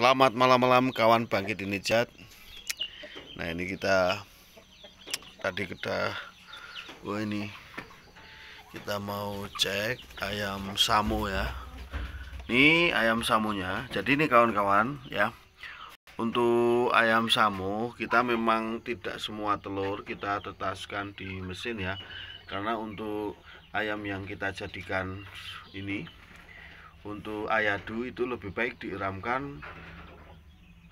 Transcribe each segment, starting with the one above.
Selamat malam-malam kawan Bangkit ini jat. Nah ini kita Tadi kita Wah ini Kita mau cek ayam samu ya Ini ayam samunya Jadi ini kawan-kawan ya Untuk ayam samu Kita memang tidak semua telur Kita tetaskan di mesin ya Karena untuk ayam yang kita jadikan ini untuk ayadu itu lebih baik diiramkan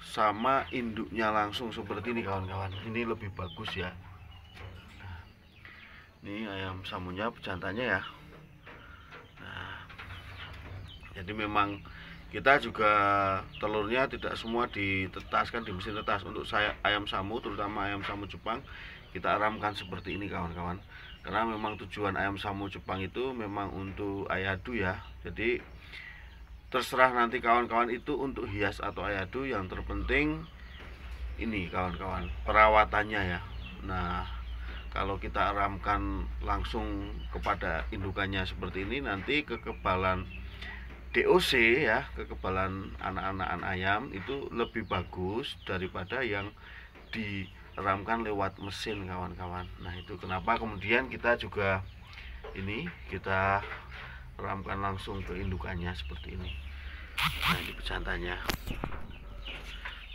sama induknya langsung seperti ini kawan-kawan ini lebih bagus ya ini ayam samunya pejantannya ya nah, jadi memang kita juga telurnya tidak semua ditetaskan di mesin tetas untuk saya ayam samu terutama ayam samu Jepang kita aramkan seperti ini kawan-kawan karena memang tujuan ayam samu Jepang itu memang untuk ayadu ya jadi terserah nanti kawan-kawan itu untuk hias atau ayadu yang terpenting ini kawan-kawan perawatannya ya nah kalau kita aramkan langsung kepada indukannya seperti ini nanti kekebalan DOC ya kekebalan anak-anak ayam itu lebih bagus daripada yang diramkan lewat mesin kawan-kawan nah itu kenapa kemudian kita juga ini kita ramkan langsung ke indukannya seperti ini nah ini pesantannya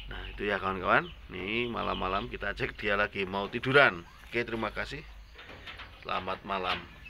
nah itu ya kawan-kawan nih malam-malam kita cek dia lagi mau tiduran oke terima kasih selamat malam